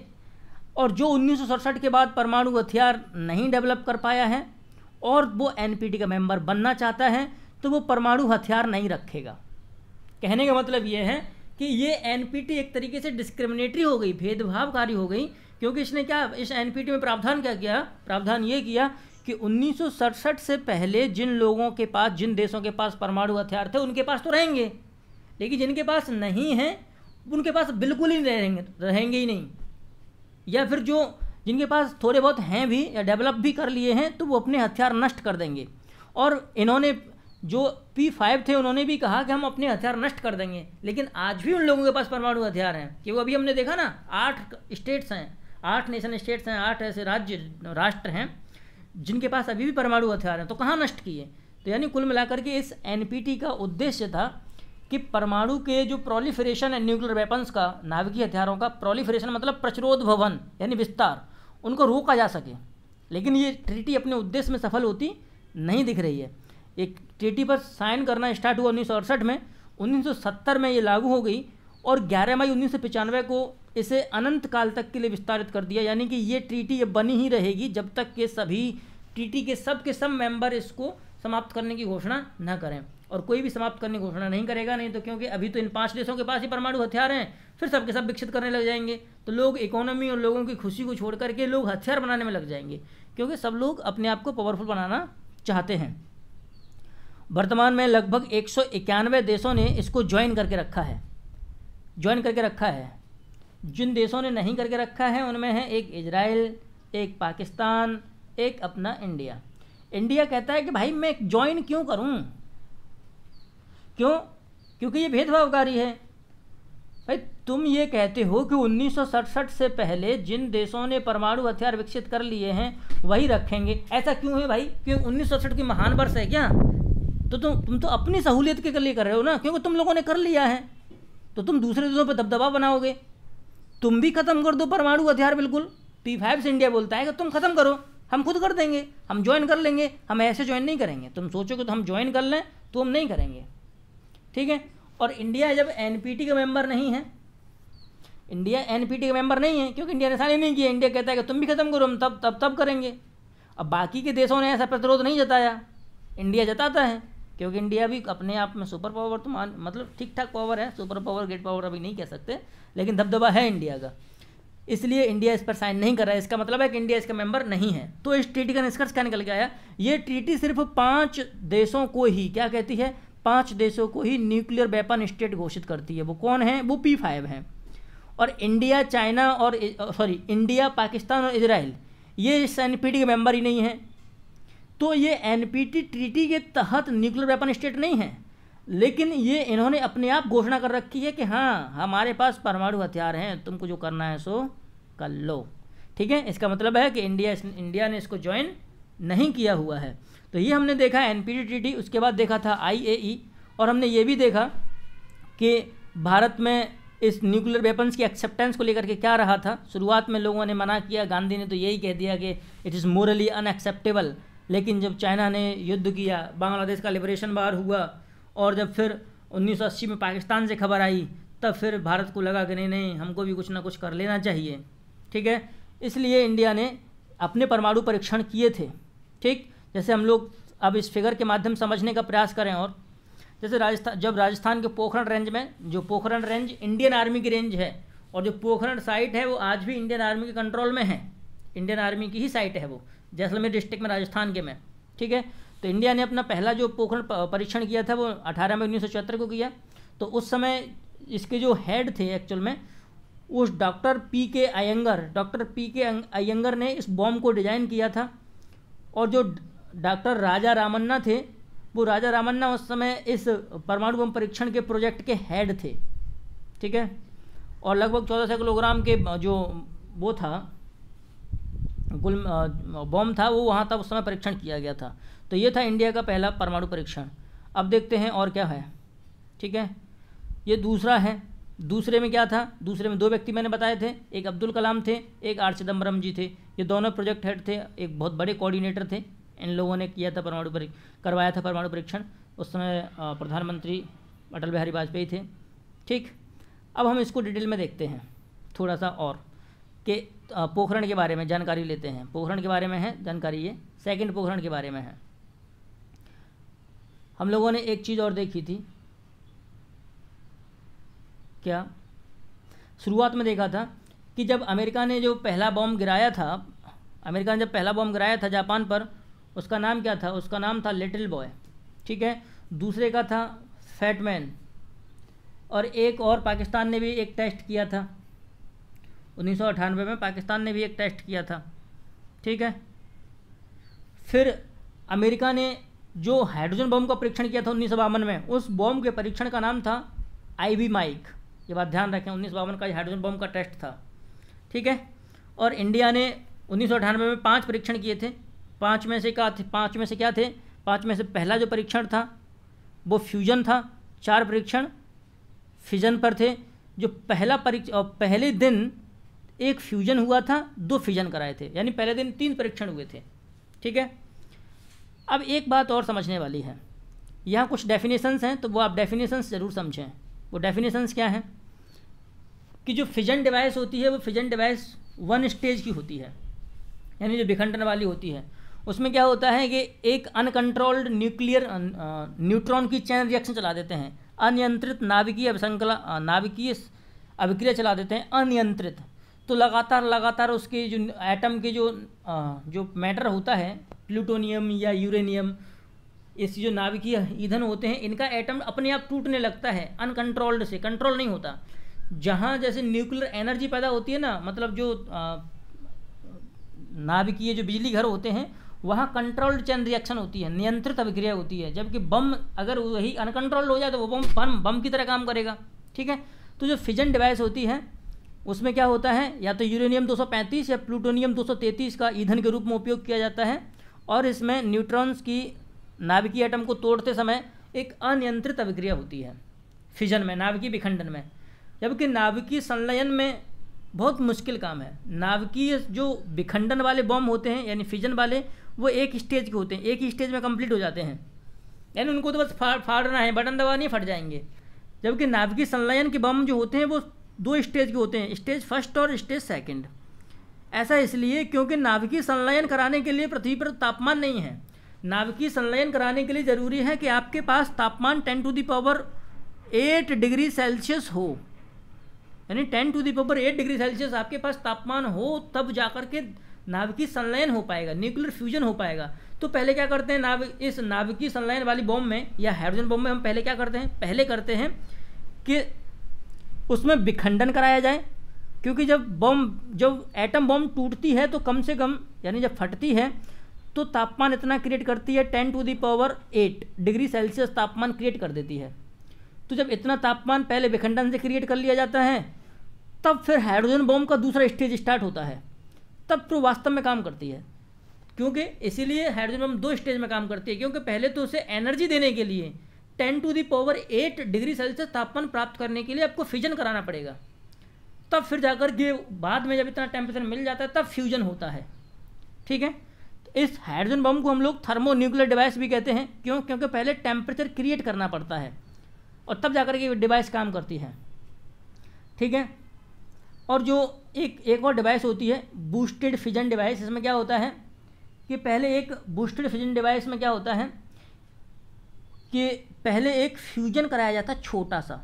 और जो उन्नीस के बाद परमाणु हथियार नहीं डेवलप कर पाया है और वो एनपीटी का मेंबर बनना चाहता है तो वो परमाणु हथियार नहीं रखेगा कहने का मतलब ये है कि ये एनपीटी एक तरीके से डिस्क्रिमिनेटरी हो गई भेदभावकारी हो गई क्योंकि इसने क्या इस एनपीटी में प्रावधान क्या किया प्रावधान ये किया कि उन्नीस से पहले जिन लोगों के पास जिन देशों के पास परमाणु हथियार थे उनके पास तो रहेंगे लेकिन जिनके पास नहीं हैं उनके पास बिल्कुल ही नहीं रहेंगे रहेंगे ही नहीं या फिर जो जिनके पास थोड़े बहुत हैं भी या डेवलप भी कर लिए हैं तो वो अपने हथियार नष्ट कर देंगे और इन्होंने जो पी फाइव थे उन्होंने भी कहा कि हम अपने हथियार नष्ट कर देंगे लेकिन आज भी उन लोगों के पास परमाणु हथियार हैं कि वो अभी हमने देखा ना आठ स्टेट्स हैं आठ नेशन स्टेट्स हैं आठ ऐसे राज्य राष्ट्र हैं जिनके पास अभी भी परमाणु हथियार हैं तो कहाँ नष्ट किए तो यानी कुल मिलाकर के इस एन का उद्देश्य था कि परमाणु के जो प्रोलिफरेशन है न्यूक्लियर वेपन्स का नाभिकीय हथियारों का प्रोलिफरेशन मतलब प्रचरोध भवन यानी विस्तार उनको रोका जा सके लेकिन ये ट्रीटी अपने उद्देश्य में सफल होती नहीं दिख रही है एक ट्रीटी पर साइन करना स्टार्ट हुआ उन्नीस में 1970 में ये लागू हो गई और 11 मई उन्नीस को इसे अनंत काल तक के लिए विस्तारित कर दिया यानी कि ये ट्रीटी ये बनी ही रहेगी जब तक के सभी ट्रीटी के सब के सब मेंबर इसको समाप्त करने की घोषणा न करें और कोई भी समाप्त करने की घोषणा नहीं करेगा नहीं तो क्योंकि अभी तो इन पांच देशों के पास ही परमाणु हथियार हैं फिर सबके सब विकसित करने लग जाएंगे तो लोग इकोनॉमी और लोगों की खुशी को छोड़ करके लोग हथियार बनाने में लग जाएंगे क्योंकि सब लोग अपने आप को पावरफुल बनाना चाहते हैं वर्तमान में लगभग एक देशों ने इसको ज्वाइन करके रखा है ज्वाइन करके रखा है जिन देशों ने नहीं करके रखा है उनमें है एक इजराइल एक पाकिस्तान एक अपना इंडिया इंडिया कहता है कि भाई मैं ज्वाइन क्यों करूं क्यों क्योंकि ये भेदभावकारी है भाई तुम ये कहते हो कि उन्नीस से पहले जिन देशों ने परमाणु हथियार विकसित कर लिए हैं वही रखेंगे ऐसा क्यों है भाई क्योंकि उन्नीस की महान वर्ष है क्या तो तुम तुम तो अपनी सहूलियत के लिए कर रहे हो ना क्योंकि तुम लोगों ने कर लिया है तो तुम दूसरे देशों पर दबदबा बनाओगे तुम भी खत्म कर दो परमाणु हथियार बिल्कुल पी फाइव से इंडिया बोलता है कि तुम खत्म करो हम खुद कर देंगे हम ज्वाइन कर लेंगे हम ऐसे ज्वाइन नहीं करेंगे तुम सोचोगे तो हम ज्वाइन कर लें तो हम नहीं करेंगे ठीक है और इंडिया जब एनपीटी का मेंबर नहीं है इंडिया एनपीटी का मेंबर नहीं है क्योंकि इंडिया ने साइन नहीं किया इंडिया कहता है कि तुम भी ख़त्म करो हम तब तब तब करेंगे अब बाकी के देशों ने ऐसा प्रतिरोध नहीं जताया इंडिया जताता है क्योंकि इंडिया भी अपने आप में सुपर पावर तो मान मतलब ठीक ठाक पावर है सुपर पावर ग्रेट पावर अभी नहीं कह सकते लेकिन दबदबा है इंडिया का इसलिए इंडिया इस पर साइन नहीं कर रहा है इसका मतलब है कि इंडिया इसका मेंबर नहीं है तो इस ट्रीटी का निष्कर्ष क्या निकल के आया ये ट्रीटी सिर्फ पाँच देशों को ही क्या कहती है पांच देशों को ही न्यूक्लियर वेपन स्टेट घोषित करती है वो कौन है वो पी फाइव है और इंडिया चाइना और सॉरी इंडिया पाकिस्तान और इसराइल ये इस एन के मेम्बर ही नहीं हैं तो ये एन ट्रीटी के तहत न्यूक्लियर वेपन स्टेट नहीं है लेकिन ये इन्होंने अपने आप घोषणा कर रखी है कि हाँ हमारे पास परमाणु हथियार हैं तुमको जो करना है सो कर लो ठीक है इसका मतलब है कि इंडिया इंडिया ने इसको ज्वाइन नहीं किया हुआ है तो ये हमने देखा एन पी उसके बाद देखा था आई e, और हमने ये भी देखा कि भारत में इस न्यूक्लियर वेपन्स की एक्सेप्टेंस को लेकर के क्या रहा था शुरुआत में लोगों ने मना किया गांधी ने तो यही कह दिया कि इट इज़ मोरली अनएक्सेप्टेबल लेकिन जब चाइना ने युद्ध किया बांग्लादेश का लिबरेशन बाहर हुआ और जब फिर 1980 में पाकिस्तान से खबर आई तब फिर भारत को लगा कि नहीं नहीं हमको भी कुछ ना कुछ कर लेना चाहिए ठीक है इसलिए इंडिया ने अपने परमाणु परीक्षण किए थे ठीक जैसे हम लोग अब इस फिगर के माध्यम समझने का प्रयास करें और जैसे राजस्थान जब राजस्थान के पोखरण रेंज में जो पोखरण रेंज इंडियन आर्मी की रेंज है और जो पोखरण साइट है वो आज भी इंडियन आर्मी के कंट्रोल में है इंडियन आर्मी की ही साइट है वो जैसलमेर डिस्ट्रिक्ट में राजस्थान के में ठीक है तो इंडिया ने अपना पहला जो पोखरण परीक्षण किया था वो अठारह में उन्नीस को किया तो उस समय इसके जो हेड थे एक्चुअल में उस डॉक्टर पी के अयंगर डॉक्टर पी के अयंगर ने इस बॉम्ब को डिज़ाइन किया था और जो डॉक्टर राजा रामन्ना थे वो राजा रामन्ना उस समय इस परमाणु बम परीक्षण के प्रोजेक्ट के हेड थे ठीक है और लगभग चौदह सौ किलोग्राम के जो वो था गुल बम था वो वहाँ तक उस समय परीक्षण किया गया था तो ये था इंडिया का पहला परमाणु परीक्षण अब देखते हैं और क्या है ठीक है ये दूसरा है दूसरे में क्या था दूसरे में दो व्यक्ति मैंने बताए थे एक अब्दुल कलाम थे एक आर चिदम्बरम जी थे ये दोनों प्रोजेक्ट हेड थे एक बहुत बड़े कोऑर्डिनेटर थे इन लोगों ने किया था परमाणु परीक्षण करवाया था परमाणु परीक्षण उस समय प्रधानमंत्री अटल बिहारी वाजपेयी थे ठीक अब हम इसको डिटेल में देखते हैं थोड़ा सा और के पोखरण के बारे में जानकारी लेते हैं पोखरण के बारे में है जानकारी ये सेकंड पोखरण के बारे में है हम लोगों ने एक चीज़ और देखी थी क्या शुरुआत में देखा था कि जब अमेरिका ने जो पहला बॉम्ब गिराया था अमेरिका ने जब पहला बॉम्ब गिराया था जापान पर उसका नाम क्या था उसका नाम था लिटिल बॉय ठीक है दूसरे का था फैटमैन और एक और पाकिस्तान ने भी एक टेस्ट किया था उन्नीस में पाकिस्तान ने भी एक टेस्ट किया था ठीक है फिर अमेरिका ने जो हाइड्रोजन बम का परीक्षण किया था उन्नीस में उस बॉम्ब के परीक्षण का नाम था वी माइक ये बात ध्यान रखें उन्नीस का हाइड्रोजन बम का टेस्ट था ठीक है और इंडिया ने उन्नीस में पांच परीक्षण किए थे पाँच में से क्या थे पाँच में से क्या थे पाँच में से पहला जो परीक्षण था वो फ्यूजन था चार परीक्षण फिजन पर थे जो पहला परीक्षा पहले दिन एक फ्यूजन हुआ था दो फिजन कराए थे यानी पहले दिन तीन परीक्षण हुए थे ठीक है अब एक बात और समझने वाली है यहाँ कुछ डेफिनेशंस हैं तो वो आप डेफिनेशंस ज़रूर समझें वो डेफिनेशंस क्या हैं कि जो फिजन डिवाइस होती है वो फिजन डिवाइस वन स्टेज की होती है यानी जो विखंडन वाली होती है उसमें क्या होता है कि एक अनकंट्रोल्ड न्यूक्लियर न्यूट्रॉन की चैन रिएक्शन चला देते हैं अनियंत्रित नाभिकीय अभिसंकला नाभिकीय अभिक्रिया चला देते हैं अनियंत्रित तो लगातार लगातार उसके जो एटम के जो जो मैटर होता है प्लूटोनियम या यूरेनियम इस जो नाभिकीय ईंधन होते हैं इनका एटम अपने आप टूटने लगता है अनकंट्रोल्ड से कंट्रोल नहीं होता जहाँ जैसे न्यूक्लियर एनर्जी पैदा होती है ना मतलब जो नाभिकीय जो बिजली घर होते हैं वहाँ कंट्रोल्ड चैन रिएक्शन होती है नियंत्रित अभिक्रिया होती है जबकि बम अगर वही अनकंट्रोल्ड हो जाए तो वो बम बम बम की तरह काम करेगा ठीक है तो जो फिजन डिवाइस होती है उसमें क्या होता है या तो यूरेनियम 235 या प्लूटोनियम 233 का ईंधन के रूप में उपयोग किया जाता है और इसमें न्यूट्रॉन्स की नाभिकीय एटम को तोड़ते समय एक अनियंत्रित अभिक्रिया होती है फिजन में नाभिकीय विखंडन में जबकि नाभिकीय संलयन में बहुत मुश्किल काम है नाभिकीय जो विखंडन वाले बॉम्ब होते हैं यानी फिजन वाले वो एक स्टेज के होते हैं एक ही स्टेज में कंप्लीट हो जाते हैं यानी उनको तो बस फाड़ फाड़ना है बटन दबा नहीं फट जाएंगे जबकि नाभिकी संलयन के बम जो होते हैं वो दो स्टेज के होते हैं स्टेज फर्स्ट और स्टेज सेकंड ऐसा इसलिए क्योंकि नाभिकी संलयन कराने के लिए पृथ्वी पर तापमान नहीं है नाभिकी संलयन कराने के लिए ज़रूरी है कि आपके पास तापमान ten to the power eight degree Celsius हो यानी ten to the power eight degree Celsius आपके पास तापमान हो तब जाकर के नाभिकीय संलयन हो पाएगा न्यूक्लियर फ्यूजन हो पाएगा तो पहले क्या करते हैं नाव इस नाभिकीय संलयन वाली बॉम्ब में या हाइड्रोजन बॉम्ब में हम पहले क्या करते हैं पहले करते हैं कि उसमें विखंडन कराया जाए क्योंकि जब बॉम्ब जब एटम बॉम्ब टूटती है तो कम से कम यानी जब फटती है तो तापमान इतना क्रिएट करती है ten to the power eight degree Celsius तापमान क्रिएट कर देती है तो जब इतना तापमान पहले विखंडन से क्रिएट कर लिया जाता है तब फिर हाइड्रोजन बॉम्ब का दूसरा स्टेज स्टार्ट होता है तब तो वास्तव में काम करती है क्योंकि इसीलिए हाइड्रोजन बम दो स्टेज में काम करती है क्योंकि पहले तो उसे एनर्जी देने के लिए ten to the power eight degree Celsius तापमान प्राप्त करने के लिए आपको फ्यूजन कराना पड़ेगा तब फिर जाकर के बाद में जब इतना टेम्परेचर मिल जाता है तब फ्यूजन होता है ठीक है तो इस हाइड्रोजन बम को हम लोग थर्मो न्यूक्लियर डिवाइस भी कहते हैं क्यों क्योंकि पहले टेम्परेचर क्रिएट करना पड़ता है और तब जाकर के डिवाइस काम करती है ठीक है और जो एक एक और डिवाइस होती है बूस्टेड फिजन डिवाइस इसमें क्या होता है कि पहले एक बूस्टेड फिजन डिवाइस में क्या होता है कि पहले एक फ्यूजन कराया जाता है छोटा सा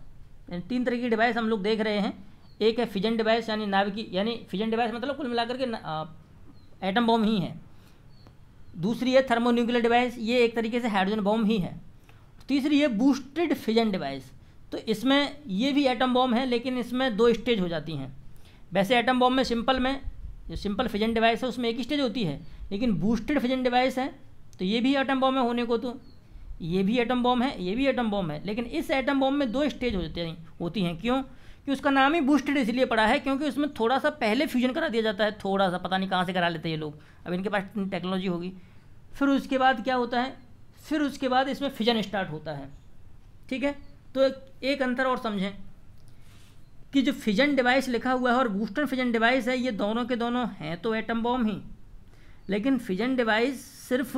यानी तीन तरह की डिवाइस हम लोग देख रहे हैं एक है फिजन डिवाइस यानी नाव की यानी फिजन डिवाइस मतलब कुल मिलाकर के एटम बॉम ही है दूसरी है थर्मोन्यूक्लियर डिवाइस ये एक तरीके से हाइड्रोजन बॉम्ब ही है तीसरी है बूस्टेड फिजन डिवाइस तो इसमें ये भी एटम बॉम्ब है लेकिन इसमें दो स्टेज हो जाती हैं वैसे एटम बॉम्ब में सिंपल में जो सिंपल फिजन डिवाइस है उसमें एक स्टेज होती है लेकिन बूस्टेड फिजन डिवाइस है तो ये भी एटम बॉम्ब में होने को तो ये भी एटम बॉम्ब है ये भी एटम बॉम्ब है लेकिन इस एटम बॉम्ब में दो स्टेज होते हैं होती हैं क्यों कि उसका नाम ही बूस्टेड इसलिए पड़ा है क्योंकि उसमें थोड़ा सा पहले फ्यूजन करा दिया जाता है थोड़ा सा पता नहीं कहाँ से करा लेते हैं ये लोग अब इनके पास इतनी टेक्नोलॉजी होगी फिर उसके बाद क्या होता है फिर उसके बाद इसमें फ्यूजन स्टार्ट होता है ठीक है तो एक अंतर और समझें कि जो फिजन डिवाइस लिखा हुआ है और बूस्टन फिजन डिवाइस है ये दोनों के दोनों हैं तो एटम बॉम ही लेकिन फिजन डिवाइस सिर्फ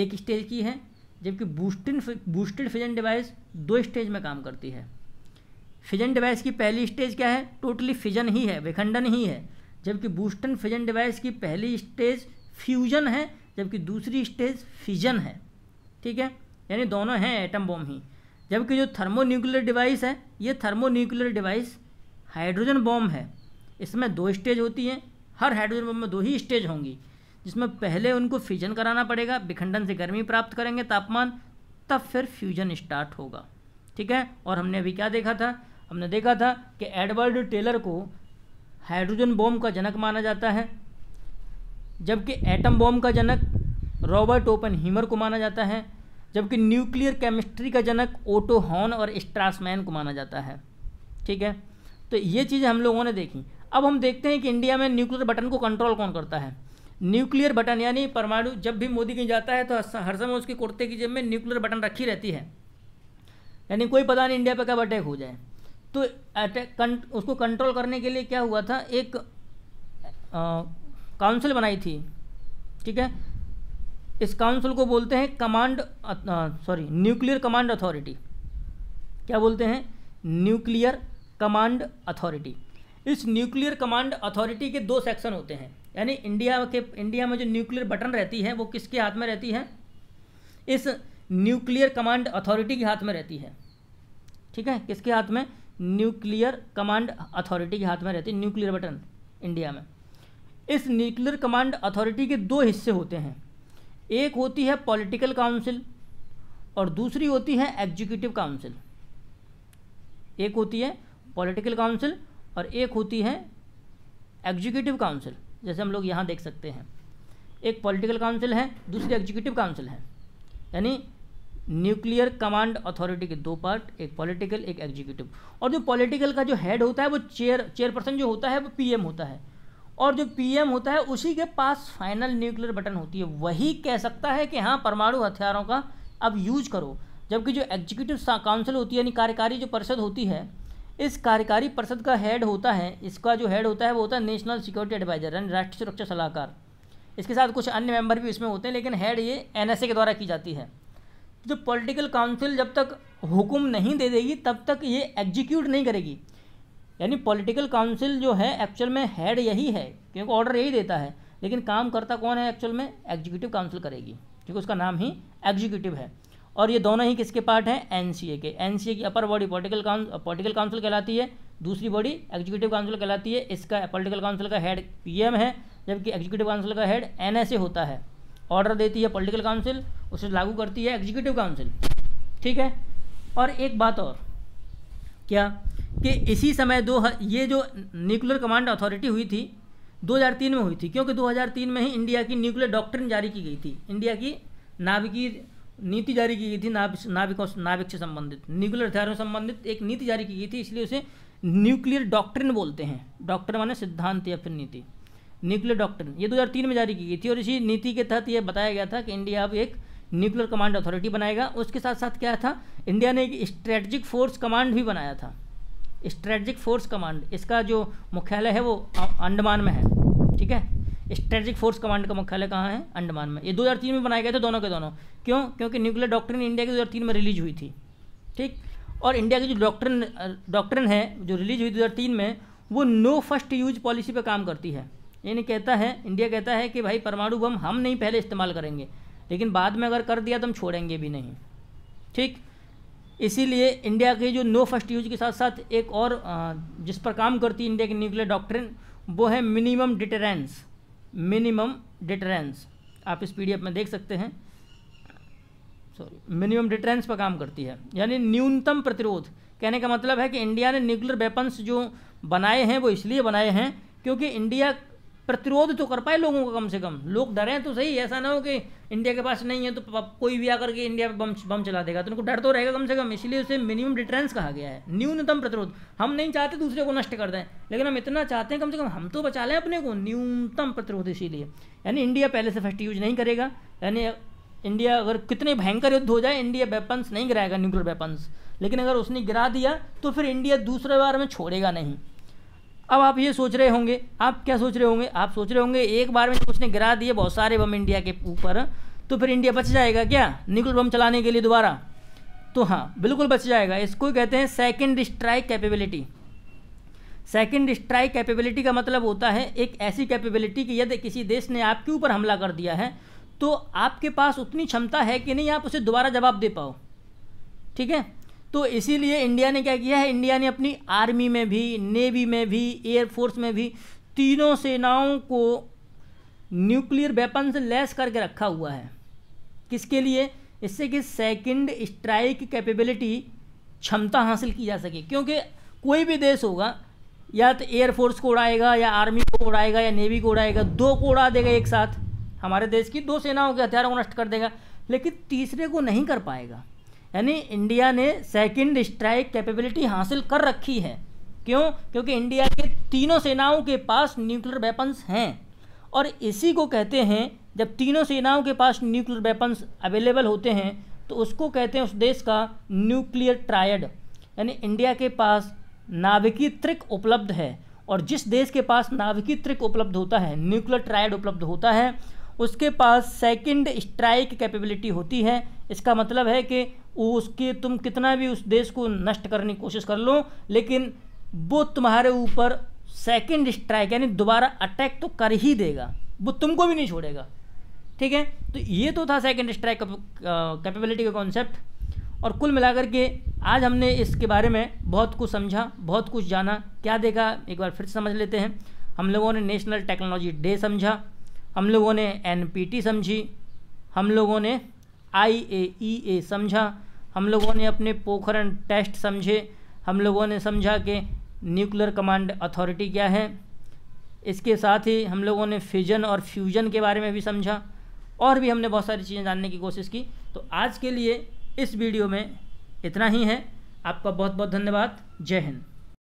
एक स्टेज की है जबकि बूस्टिन बूस्टेड फिजन डिवाइस दो स्टेज में काम करती है फिजन डिवाइस की पहली स्टेज क्या है टोटली फिजन ही है विखंडन ही है जबकि बूस्टन फिजन डिवाइस की पहली स्टेज फ्यूजन है जबकि दूसरी स्टेज फिजन है ठीक है यानी दोनों हैं एटम बॉम ही जबकि जो थर्मोन्यूक्लियर डिवाइस है ये थर्मोन्यूक्लियर डिवाइस हाइड्रोजन बॉम्ब है इसमें दो स्टेज होती हैं हर हाइड्रोजन बॉम्ब में दो ही स्टेज होंगी जिसमें पहले उनको फ्यूजन कराना पड़ेगा विखंडन से गर्मी प्राप्त करेंगे तापमान तब फिर फ्यूजन स्टार्ट होगा ठीक है और हमने अभी क्या देखा था हमने देखा था कि एडवर्ड टेलर को हाइड्रोजन बॉम्ब का जनक माना जाता है जबकि एटम बॉम्ब का जनक रॉबर्ट ओपन हीमर को माना जाता है जबकि न्यूक्लियर केमिस्ट्री का जनक ओटो हॉर्न और स्ट्रासमैन को माना जाता है ठीक है तो ये चीज़ें हम लोगों ने देखी अब हम देखते हैं कि इंडिया में न्यूक्लियर बटन को कंट्रोल कौन करता है न्यूक्लियर बटन यानी परमाणु जब भी मोदी कहीं जाता है तो हर समय उसके कुर्ते की जेब में न्यूक्लियर बटन रखी रहती है यानी कोई पता नहीं इंडिया पर कब अटैक हो जाए तो अटैक उसको कंट्रोल करने के लिए क्या हुआ था एक काउंसिल बनाई थी ठीक है इस काउंसिल को बोलते हैं command sorry nuclear command authority क्या बोलते हैं न्यूक्लियर कमांड अथॉरिटी इस न्यूक्लियर कमांड अथॉरिटी के दो सेक्शन होते हैं यानी इंडिया के इंडिया में जो न्यूक्लियर बटन रहती है वो किसके हाथ में रहती है इस न्यूक्लियर कमांड अथॉरिटी के हाथ में रहती है ठीक है किसके हाथ में न्यूक्लियर कमांड अथॉरिटी के हाथ में रहती है न्यूक्लियर बटन इंडिया में इस न्यूक्लियर कमांड अथॉरिटी के दो हिस्से होते हैं एक होती है पॉलिटिकल काउंसिल और दूसरी होती है एग्जीक्यूटिव काउंसिल एक होती है पॉलिटिकल काउंसिल और एक होती है एग्जीक्यूटिव काउंसिल जैसे हम लोग यहाँ देख सकते हैं एक पॉलिटिकल काउंसिल है दूसरी एग्जीक्यूटिव काउंसिल है यानी न्यूक्लियर कमांड अथॉरिटी के दो पार्ट एक पॉलिटिकल एक एग्जीक्यूटिव और जो पॉलिटिकल का जो हेड होता है वो चेयर चेयरपर्सन जो होता है वो पीएम होता है और जो पीएम होता है उसी के पास फाइनल न्यूक्लियर बटन होती है वही कह सकता है कि हाँ परमाणु हथियारों का अब यूज करो जबकि जो एग्जीक्यूटिव काउंसिल होती है यानी कार्यकारी जो परिषद होती है इस कार्यकारी परिषद का हेड होता है इसका जो हेड होता है वो होता है नेशनल सिक्योरिटी एडवाइजर यानी राष्ट्रीय सुरक्षा सलाहकार इसके साथ कुछ अन्य मेंबर भी इसमें होते हैं लेकिन हेड ये एन के द्वारा की जाती है जो पॉलिटिकल काउंसिल जब तक हुक्म नहीं दे देगी तब तक ये एग्जीक्यूट नहीं करेगी यानी पॉलिटिकल काउंसिल जो है एक्चुअल में हेड यही है क्योंकि ऑर्डर यही देता है लेकिन काम करता कौन है एक्चुअल में एग्जीक्यूटिव काउंसिल करेगी क्योंकि उसका नाम ही एग्जीक्यूटिव है और ये दोनों ही किसके पार्ट हैं एन के एन की upper body political council political council कहलाती है दूसरी बॉडी एग्जीक्यूटिव काउंसिल कहलाती है इसका पॉलिटिकल काउंसिल का हेड पीएम है जबकि एग्जीक्यूटिव काउंसिल का हेड एनएसए होता है ऑर्डर देती है पॉलिटिकल काउंसिल उसे लागू करती है एग्जीक्यूटिव काउंसिल ठीक है और एक बात और क्या कि इसी समय दो ये जो न्यूक्लियर कमांड अथॉरिटी हुई थी 2003 में हुई थी क्योंकि 2003 में ही इंडिया की न्यूक्लियर डॉक्ट्रिन जारी की गई थी इंडिया की नाविकी नीति जारी की गई थी नाव नाविकों नाविक से संबंधित न्यूक्लियर हथियारों से संबंधित एक नीति जारी की गई थी इसलिए उसे न्यूक्लियर डॉक्ट्रिन बोलते हैं डॉक्टर माने सिद्धांत या फिर नीति न्यूक्लियर डॉक्ट्रिन ये 2003 में जारी की गई थी और इसी नीति के तहत ये बताया गया था कि इंडिया अब एक न्यूक्लियर कमांड अथॉरिटी बनाएगा उसके साथ साथ क्या था इंडिया ने एक स्ट्रेटजिक फोर्स कमांड भी बनाया था स्ट्रेटजिक फोर्स कमांड इसका जो मुख्यालय है वो अंडमान में है ठीक है स्ट्रेटजिक फोर्स कमांड का मुख्यालय कहाँ है अंडमान में ये 2003 में बनाए गए थे दोनों के दोनों क्यों क्योंकि न्यूक्लियर डॉक्ट्रिन इंडिया की 2003 में रिलीज हुई थी ठीक और इंडिया की जो डॉक्ट्रिन डॉक्ट्रिन है जो रिलीज हुई 2003 में वो नो फर्स्ट यूज पॉलिसी पर काम करती है यानी कहता है इंडिया कहता है कि भाई परमाणु बम हम नहीं पहले इस्तेमाल करेंगे लेकिन बाद में अगर कर दिया तो हम छोड़ेंगे भी नहीं ठीक इसीलिए इंडिया के जो नो फर्स्ट यूज के साथ साथ एक और जिस पर काम करती है इंडिया की न्यूक्लियर डॉक्ट्रिन वो है मिनिमम डिटरेंस मिनिमम डिटरेंस आप इस पी में देख सकते हैं सॉरी मिनिमम डिटरेंस पर काम करती है यानी न्यूनतम प्रतिरोध कहने का मतलब है कि इंडिया ने न्यूक्लियर वेपन्स जो बनाए हैं वो इसलिए बनाए हैं क्योंकि इंडिया प्रतिरोध तो कर पाए लोगों का कम से कम लोग डरें तो सही ऐसा ना हो कि इंडिया के पास नहीं है तो कोई भी आकर के इंडिया पे बम बम चला देगा तो उनको डर तो रहेगा कम से कम इसलिए उसे मिनिमम डिटरेंस कहा गया है न्यूनतम प्रतिरोध हम नहीं चाहते दूसरे को नष्ट कर दें लेकिन हम इतना चाहते हैं कम से कम हम तो बचा लें अपने को न्यूनतम प्रतिरोध इसीलिए यानी इंडिया पहले से फर्स्ट यूज नहीं करेगा यानी इंडिया अगर कितने भयंकर युद्ध हो जाए इंडिया वेपन्स नहीं गिराएगा न्यूक्लियर वेपन्स लेकिन अगर उसने गिरा दिया तो फिर इंडिया दूसरे बार में छोड़ेगा नहीं अब आप ये सोच रहे होंगे आप क्या सोच रहे होंगे आप सोच रहे होंगे एक बार में उसने गिरा दिए बहुत सारे बम इंडिया के ऊपर तो फिर इंडिया बच जाएगा क्या न्यूक्लियर बम चलाने के लिए दोबारा तो हाँ बिल्कुल बच जाएगा इसको कहते हैं second strike capability second strike capability का मतलब होता है एक ऐसी कैपेबिलिटी कि यदि किसी देश ने आपके ऊपर हमला कर दिया है तो आपके पास उतनी क्षमता है कि नहीं आप उसे दोबारा जवाब दे पाओ ठीक है तो इसीलिए इंडिया ने क्या किया है इंडिया ने अपनी आर्मी में भी नेवी में भी एयरफोर्स में भी तीनों सेनाओं को न्यूक्लियर वेपन से लैस करके रखा हुआ है किसके लिए इससे कि सेकंड स्ट्राइक कैपेबिलिटी क्षमता हासिल की जा सके क्योंकि कोई भी देश होगा या तो एयरफोर्स को उड़ाएगा या आर्मी को उड़ाएगा या नेवी को उड़ाएगा दो को उड़ा देगा एक साथ हमारे देश की दो सेनाओं के हथियारों को नष्ट कर देगा लेकिन तीसरे को नहीं कर पाएगा यानी इंडिया ने सेकंड स्ट्राइक कैपेबिलिटी हासिल कर रखी है क्यों क्योंकि इंडिया के तीनों सेनाओं के पास न्यूक्लियर वेपन्स हैं और इसी को कहते हैं जब तीनों सेनाओं के पास न्यूक्लियर वेपन्स अवेलेबल होते हैं तो उसको कहते हैं उस देश का न्यूक्लियर ट्रायड यानी इंडिया के पास नाभिकी त्रिक उपलब्ध है और जिस देश के पास नाभिकी त्रिक उपलब्ध होता है न्यूक्लियर ट्रायड उपलब्ध होता है उसके पास सेकंड स्ट्राइक कैपेबिलिटी होती है इसका मतलब है कि उसके तुम कितना भी उस देश को नष्ट करने की कोशिश कर लो लेकिन वो तुम्हारे ऊपर सेकंड स्ट्राइक यानी दोबारा अटैक तो कर ही देगा वो तुमको भी नहीं छोड़ेगा ठीक है तो ये तो था सेकंड स्ट्राइक कैपेबिलिटी का कॉन्सेप्ट और कुल मिलाकर के आज हमने इसके बारे में बहुत कुछ समझा बहुत कुछ जाना क्या देखा एक बार फिर समझ लेते हैं हम लोगों ने नेशनल टेक्नोलॉजी डे समझा हम लोगों ने एन समझी हम लोगों ने आई ए ई ए समझा हम लोगों ने अपने पोखरण टेस्ट समझे हम लोगों ने समझा कि न्यूक्लियर कमांड अथॉरिटी क्या है इसके साथ ही हम लोगों ने फिजन और फ्यूजन के बारे में भी समझा और भी हमने बहुत सारी चीज़ें जानने की कोशिश की तो आज के लिए इस वीडियो में इतना ही है आपका बहुत बहुत धन्यवाद जय हिंद